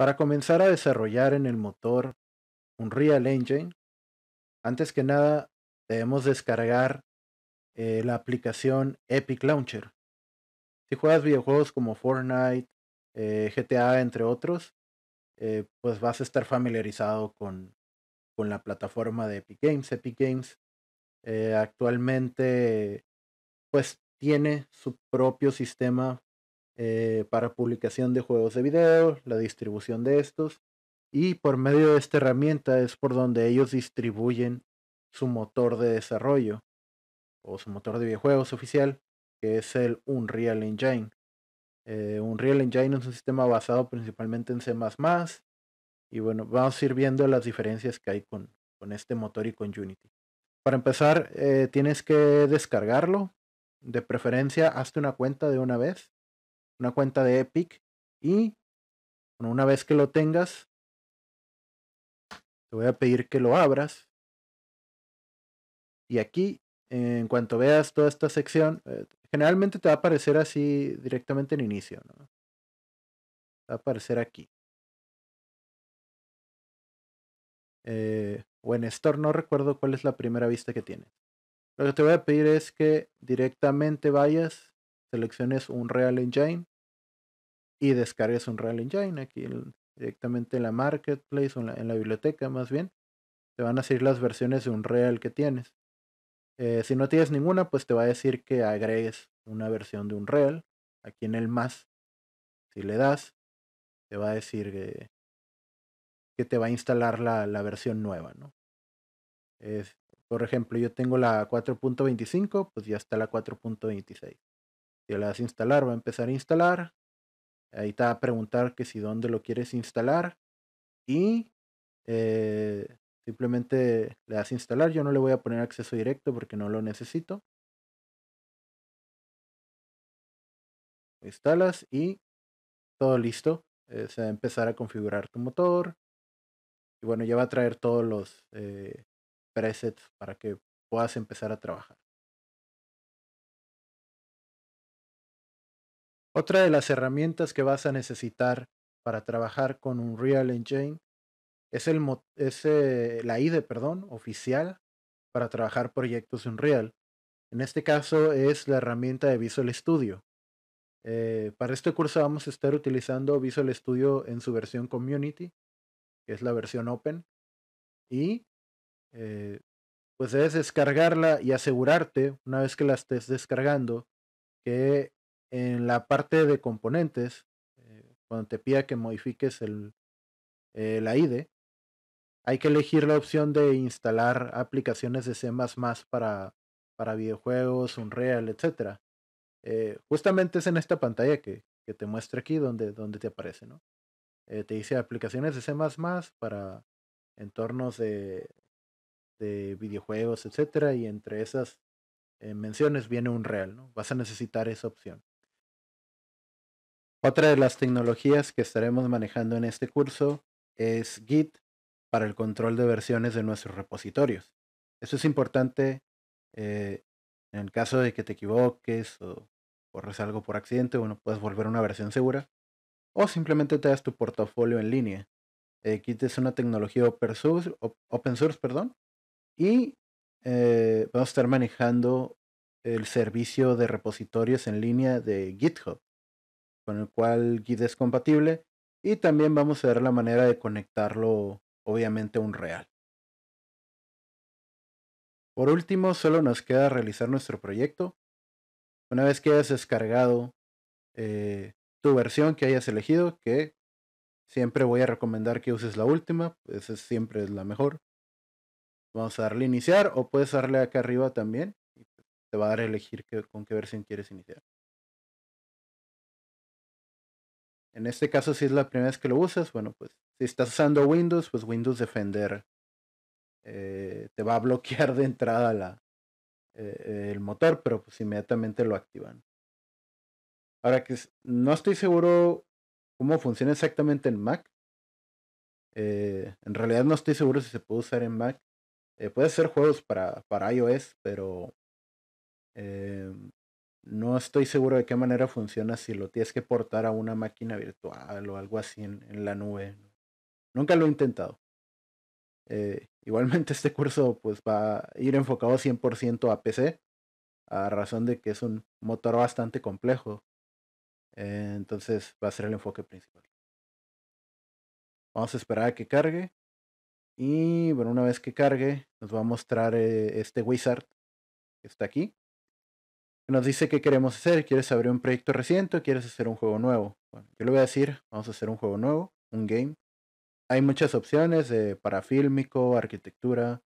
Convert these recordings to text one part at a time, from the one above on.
Para comenzar a desarrollar en el motor un Unreal Engine, antes que nada debemos descargar eh, la aplicación Epic Launcher. Si juegas videojuegos como Fortnite, eh, GTA, entre otros, eh, pues vas a estar familiarizado con, con la plataforma de Epic Games. Epic Games actualmente pues tiene su propio sistema eh, para publicación de juegos de video, la distribución de estos. Y por medio de esta herramienta es por donde ellos distribuyen su motor de desarrollo o su motor de videojuegos oficial, que es el Unreal Engine. Eh, Unreal Engine es un sistema basado principalmente en C ⁇ Y bueno, vamos a ir viendo las diferencias que hay con, este motor y con Unity. Para empezar, eh, tienes que descargarlo. De preferencia, hazte una cuenta de una vez una cuenta de Epic y una vez que lo tengas, te voy a pedir que lo abras. Y aquí, en cuanto veas toda esta sección, eh, generalmente te va a aparecer así directamente en inicio. va a aparecer aquí. Eh, o en Store, no recuerdo cuál es la primera vista que tienes. Lo que te voy a pedir es que directamente vayas, selecciones un Real Engine y descargues Unreal Engine aquí directamente en la marketplace o en la, biblioteca más bien. Te van a decir las versiones de un Real que tienes. Eh, si no tienes ninguna, pues te va a decir que agregues una versión de un Real aquí en el más. Si le das, te va a decir que, que te va a instalar la, versión nueva, ¿no? por ejemplo, yo tengo la 4.25, pues ya está la 4.26. Si le das a instalar, va a empezar a instalar. Ahí te va a preguntar que si dónde lo quieres instalar y eh, simplemente le das instalar. Yo no le voy a poner acceso directo porque no lo necesito. Instalas y todo listo. Eh, se va a empezar a configurar tu motor. Y bueno, ya va a traer todos los eh, presets para que puedas empezar a trabajar. Otra de las herramientas que vas a necesitar para trabajar con Unreal Engine es, eh, la IDE perdón, oficial para trabajar proyectos Unreal. En este caso es la herramienta de Visual Studio. Eh, para este curso vamos a estar utilizando Visual Studio en su versión Community, que es la versión Open. Y eh, pues debes descargarla y asegurarte, una vez que la estés descargando, que en la parte de componentes, eh, cuando te pida que modifiques el, la IDE, hay que elegir la opción de instalar aplicaciones de C++ para, para videojuegos, Unreal, etc. Eh, justamente es en esta pantalla que, te muestra aquí donde, donde te aparece, ¿no? Eh, te dice aplicaciones de C++ para entornos de, videojuegos, etc. y entre esas menciones viene Unreal. ¿no? Vas a necesitar esa opción. Otra de las tecnologías que estaremos manejando en este curso es Git para el control de versiones de nuestros repositorios. Eso es importante eh, en el caso de que te equivoques o corres algo por accidente, no puedes volver a una versión segura o simplemente te das tu portafolio en línea. Eh, Git es una tecnología open source, open source perdón, y eh, vamos a estar manejando el servicio de repositorios en línea de GitHub con el cual Git es compatible. Y también vamos a ver la manera de conectarlo, obviamente, a un real. Por último, solo nos queda realizar nuestro proyecto. Una vez que hayas descargado eh, tu versión que hayas elegido, que siempre voy a recomendar que uses la última, esa pues, siempre es la mejor. Vamos a darle iniciar o puedes darle acá arriba también. Y te va a dar elegir que, con qué versión quieres iniciar. En este caso, si es la primera vez que lo usas, bueno, pues si estás usando Windows, pues Windows Defender eh, te va a bloquear de entrada eh, el motor, pero pues inmediatamente lo activan. Ahora que no estoy seguro cómo funciona exactamente en Mac. Eh, en realidad no estoy seguro si se puede usar en Mac. puede ser juegos para, para iOS, pero em, no estoy seguro de qué manera funciona si lo tienes que portar a una máquina virtual o algo así en, la nube. Nunca lo he intentado. Eh, igualmente este curso pues va a ir enfocado 100% a PC, a razón de que es un motor bastante complejo. Eh, entonces va a ser el enfoque principal. Vamos a esperar a que cargue. Y bueno, una vez que cargue, nos va a mostrar eh, este wizard que está aquí nos dice qué queremos hacer. ¿Quieres abrir un proyecto reciente o quieres hacer un juego nuevo? Bueno, yo le voy a decir, vamos a hacer un juego nuevo, un game. Hay muchas opciones de para fílmico, arquitectura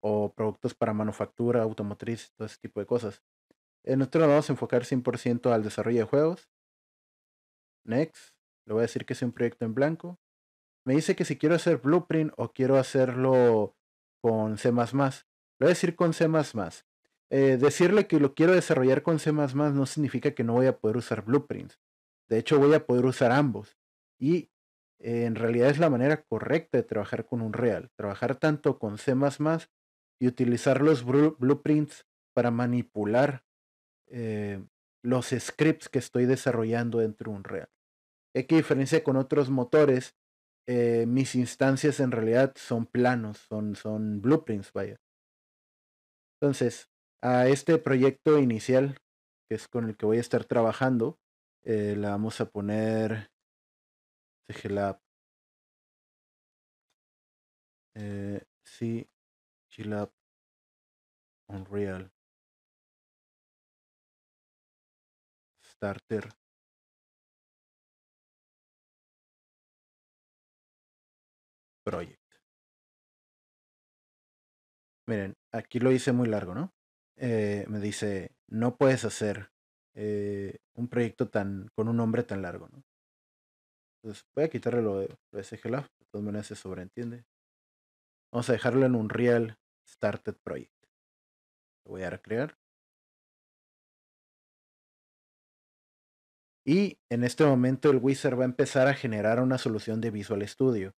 o productos para manufactura, automotriz, todo ese tipo de cosas. Eh, nosotros nos vamos a enfocar 100% al desarrollo de juegos. Next, le voy a decir que es un proyecto en blanco. Me dice que si quiero hacer blueprint o quiero hacerlo con C++. Le voy a decir con C++. Eh, decirle que lo quiero desarrollar con C no significa que no voy a poder usar blueprints. De hecho, voy a poder usar ambos. Y eh, en realidad es la manera correcta de trabajar con un real. Trabajar tanto con C y utilizar los blueprints para manipular eh, los scripts que estoy desarrollando dentro de un real. que diferencia con otros motores, mis instancias en realidad son planos, son, son blueprints, vaya. Entonces, a este proyecto inicial, que es con el que voy a estar trabajando, eh, la vamos a poner CGLab. Eh, sí, Unreal. Starter. Project. Miren, aquí lo hice muy largo, ¿no? Eh, me dice, no puedes hacer eh, un proyecto tan con un nombre tan largo, ¿no? Entonces voy a quitarle lo de, lo de de todas maneras se sobreentiende. Vamos a dejarlo en un Real Started Project. Lo voy a recrear. Y en este momento el wizard va a empezar a generar una solución de Visual Studio.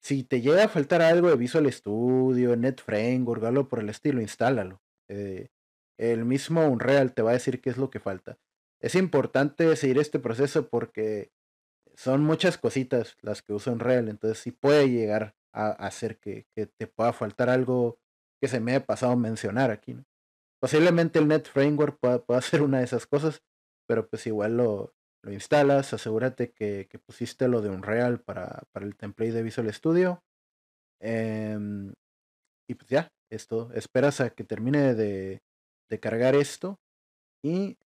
Si te llega a faltar algo de Visual Studio, Net Framework, algo por el estilo, instálalo. Eh, el mismo Unreal te va a decir qué es lo que falta. Es importante seguir este proceso porque son muchas cositas las que usa Unreal, entonces si puede llegar a, hacer que, te pueda faltar algo que se me haya pasado mencionar aquí. Posiblemente el Net Framework pueda, pueda ser una de esas cosas, pero pues igual lo, lo instalas, asegúrate que, pusiste lo de Unreal para, para el template de Visual Studio. Em, y pues ya, esto, esperas a que termine de, cargar esto y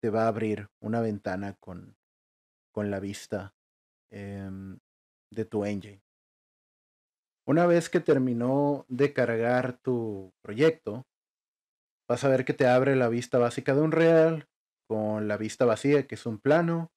te va a abrir una ventana con, la vista em, de tu engine. Una vez que terminó de cargar tu proyecto, vas a ver que te abre la vista básica de un real con la vista vacía, que es un plano,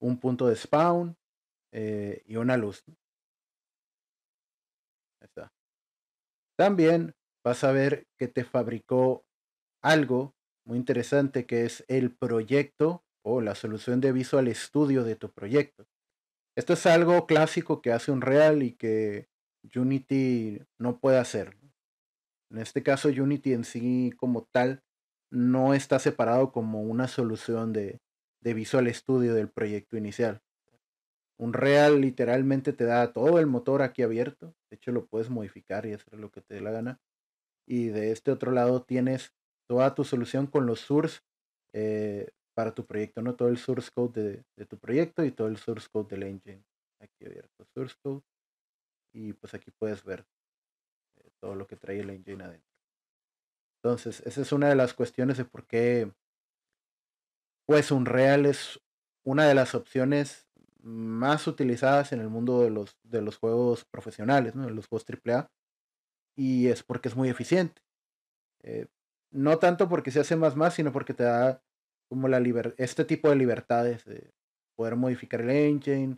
un punto de spawn eh, y una luz. está. También vas a ver que te fabricó algo muy interesante que es el proyecto o la solución de Visual Studio de tu proyecto. Esto es algo clásico que hace un real y que Unity no puede hacer. En este caso, Unity en sí como tal no está separado como una solución de, Visual Studio del proyecto inicial. Un real literalmente te da todo el motor aquí abierto. De hecho, lo puedes modificar y hacer lo que te dé la gana y de este otro lado tienes toda tu solución con los source eh, para tu proyecto, ¿no? Todo el source code de, tu proyecto y todo el source code del engine. Aquí abierto source code y pues aquí puedes ver eh, todo lo que trae el engine adentro. Entonces, esa es una de las cuestiones de por qué pues Unreal es una de las opciones más utilizadas en el mundo de los, de los juegos profesionales, ¿no? los juegos AAA y es porque es muy eficiente. Eh, no tanto porque se hace más más, sino porque te da como la este tipo de libertades, de poder modificar el engine,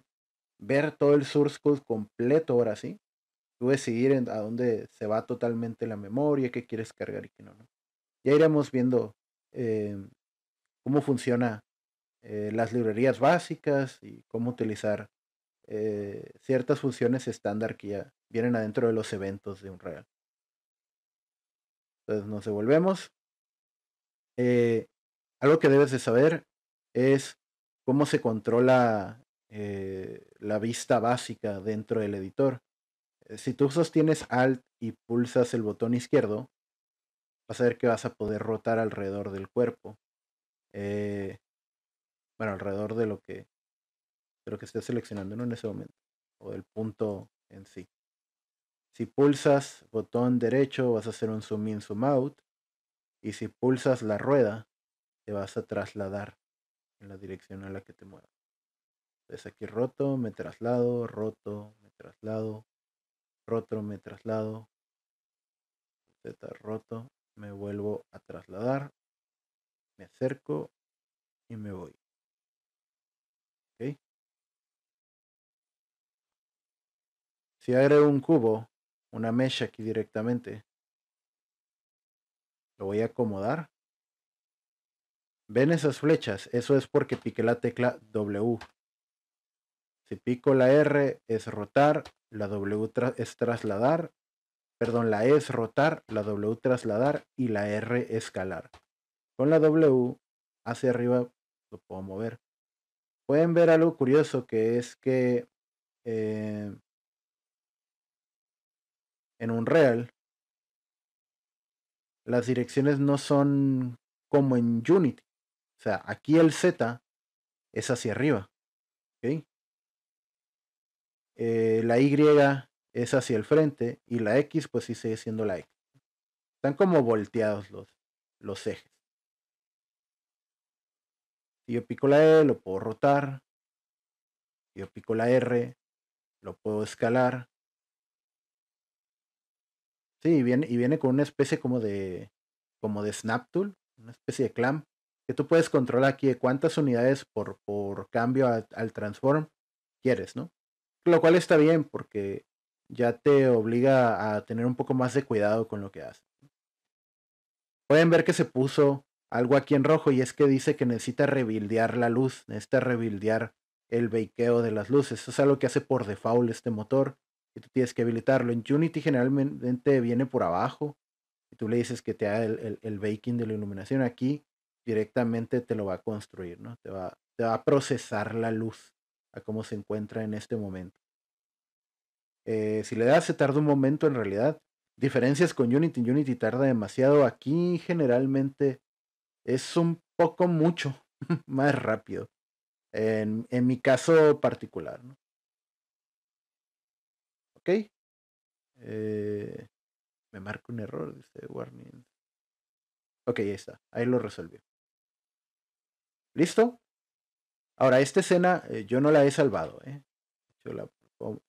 ver todo el source code completo ahora sí, tú decidir a dónde se va totalmente la memoria, qué quieres cargar y qué no. Ya iremos viendo eh, cómo funciona eh, las librerías básicas y cómo utilizar ciertas funciones estándar que ya vienen adentro de los eventos de un real entonces nos devolvemos. Eh, algo que debes de saber es cómo se controla eh, la vista básica dentro del editor. Eh, si tú sostienes Alt y pulsas el botón izquierdo, vas a ver que vas a poder rotar alrededor del cuerpo. bueno, alrededor de lo que creo que estés seleccionando en ese momento o del punto en sí. Si pulsas botón derecho vas a hacer un zoom in, zoom out. Y si pulsas la rueda, te vas a trasladar en la dirección a la que te muevas. Entonces aquí roto, me traslado, roto, me traslado, roto, me traslado. Z roto, me vuelvo a trasladar, me acerco y me voy. Si agrego un cubo, una mesh aquí directamente. Lo voy a acomodar. ¿Ven esas flechas? Eso es porque piqué la tecla W. Si pico la R es rotar, la W es trasladar, perdón, la s e es rotar, la W trasladar y la R escalar. Con la W hacia arriba lo puedo mover. Pueden ver algo curioso que es que eh, en real, las direcciones no son como en Unity. O sea, aquí el Z es hacia arriba. Eh, la Y es hacia el frente y la X pues sí sigue siendo la X. Están como volteados los, los ejes. Si yo pico la E, lo puedo rotar. Si yo pico la R, lo puedo escalar. Sí, y viene, con una especie como de, como de snap tool, una especie de clamp, que tú puedes controlar aquí de cuántas unidades por, por cambio al transform quieres, ¿no? Lo cual está bien porque ya te obliga a tener un poco más de cuidado con lo que haces. Pueden ver que se puso algo aquí en rojo y es que dice que necesita rebildear la luz, necesita rebildear el bakeo de las luces. Eso es algo que hace por default este motor y tú tienes que habilitarlo. En Unity generalmente viene por abajo y tú le dices que te haga el, baking de la iluminación. Aquí directamente te lo va a construir, ¿no? Te va, te va a procesar la luz a cómo se encuentra en este momento. Eh, si le das, se tarda un momento en realidad. Diferencias con Unity. Unity tarda demasiado. Aquí generalmente es un poco mucho más rápido. En, en mi caso particular, ¿no? Ok. Eh, me marco un error, dice warning. Ok, ahí está. Ahí lo resolvió. ¿Listo? Ahora, esta escena eh, yo no la he salvado. ¿eh?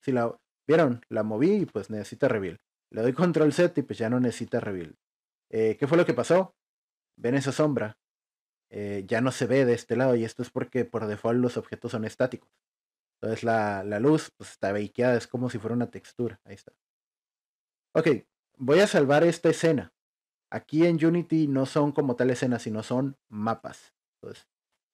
si la vieron, la moví y pues necesita reveal. Le doy control Z y pues ya no necesita reveal. ¿Qué fue lo que pasó? Ven esa sombra. ya no se ve de este lado y esto es porque por default los objetos son estáticos. Entonces la, luz pues, está bakeada, es como si fuera una textura. Ahí está. Ok, voy a salvar esta escena. Aquí en Unity no son como tal escena, sino son mapas. Entonces,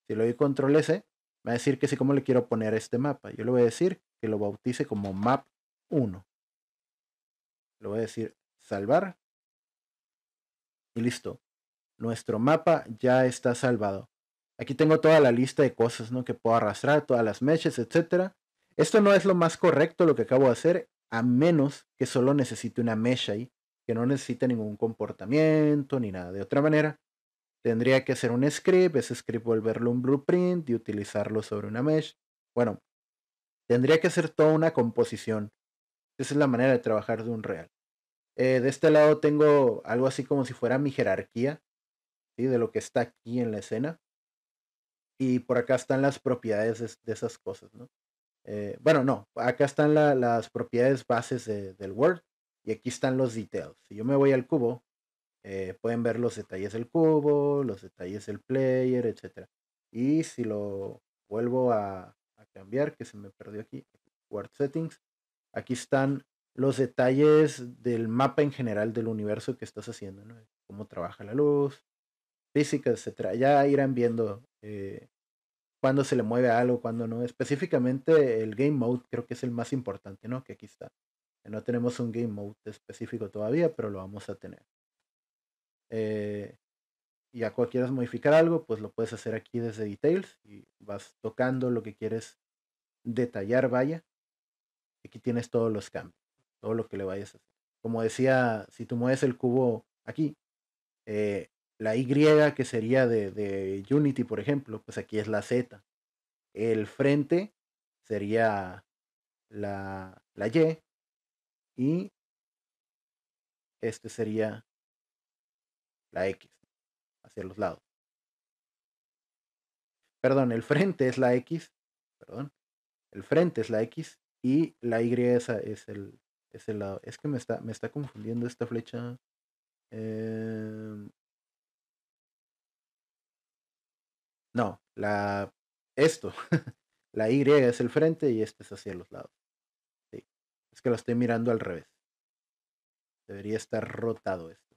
si le doy control S, va a decir que sí, cómo le quiero poner este mapa. Yo le voy a decir que lo bautice como map 1. Le voy a decir salvar. Y listo. Nuestro mapa ya está salvado. Aquí tengo toda la lista de cosas ¿no? que puedo arrastrar, todas las meshes, etc. Esto no es lo más correcto lo que acabo de hacer, a menos que solo necesite una mesh ahí, que no necesite ningún comportamiento ni nada. De otra manera, tendría que hacer un script, ese script volverlo un blueprint y utilizarlo sobre una mesh. Bueno, tendría que hacer toda una composición. Esa es la manera de trabajar de un real. Eh, de este lado tengo algo así como si fuera mi jerarquía, ¿sí? de lo que está aquí en la escena y por acá están las propiedades de, esas cosas, ¿no? Eh, bueno, no, acá están las propiedades bases del Word y aquí están los details. Si yo me voy al cubo, eh, pueden ver los detalles del cubo, los detalles del player, etc. Y si lo vuelvo a, a cambiar, que se me perdió aquí, Word Settings, aquí están los detalles del mapa en general del universo que estás haciendo, ¿no? cómo trabaja la luz, física, etc. Ya irán viendo eh, cuando se le mueve algo, cuando no. Específicamente el game mode creo que es el más importante, ¿no? Que aquí está. No tenemos un game mode específico todavía, pero lo vamos a tener. Eh, y a cualquier quieras modificar algo, pues lo puedes hacer aquí desde Details y vas tocando lo que quieres detallar, vaya. Aquí tienes todos los cambios, todo lo que le vayas a hacer. Como decía, si tú mueves el cubo aquí, eh, la Y que sería de, de Unity, por ejemplo, pues aquí es la Z. El frente sería la, la Y. Y este sería la X, hacia los lados. Perdón, el frente es la X. Perdón. El frente es la X y la Y es, el, es el lado. Es que me está, me está confundiendo esta flecha. Em, No, la esto, la Y es el frente y este es hacia los lados. Sí. Es que lo estoy mirando al revés. Debería estar rotado esto.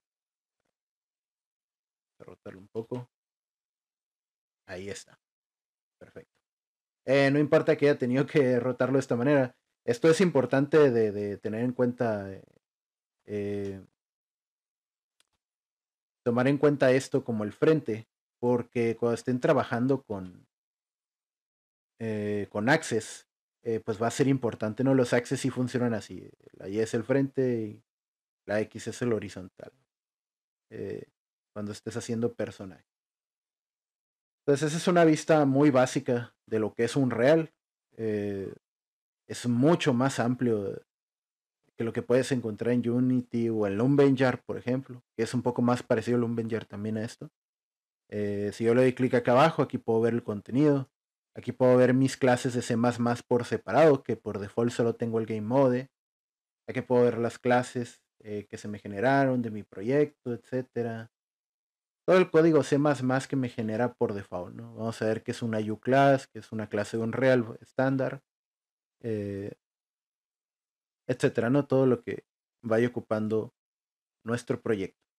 Rotarlo un poco. Ahí está. Perfecto. Eh, no importa que haya tenido que rotarlo de esta manera. Esto es importante de, tener en cuenta. Eh, eh, tomar en cuenta esto como el frente porque cuando estén trabajando con, eh, con eh, pues va a ser importante, ¿no? Los Access sí funcionan así. La Y es el frente y la X es el horizontal. Eh, cuando estés haciendo personaje. Entonces, esa es una vista muy básica de lo que es un real. Eh, es mucho más amplio que lo que puedes encontrar en Unity o en Lumbenjar, por ejemplo, que es un poco más parecido a Lumbenjar también a esto. Eh, si yo le doy clic acá abajo, aquí puedo ver el contenido. Aquí puedo ver mis clases de C++ por separado, que por default solo tengo el game mode. Aquí puedo ver las clases eh, que se me generaron de mi proyecto, etcétera. Todo el código C++ que me genera por default, ¿no? Vamos a ver que es una class que es una clase de Unreal estándar, eh, etcétera, ¿no? Todo lo que vaya ocupando nuestro proyecto.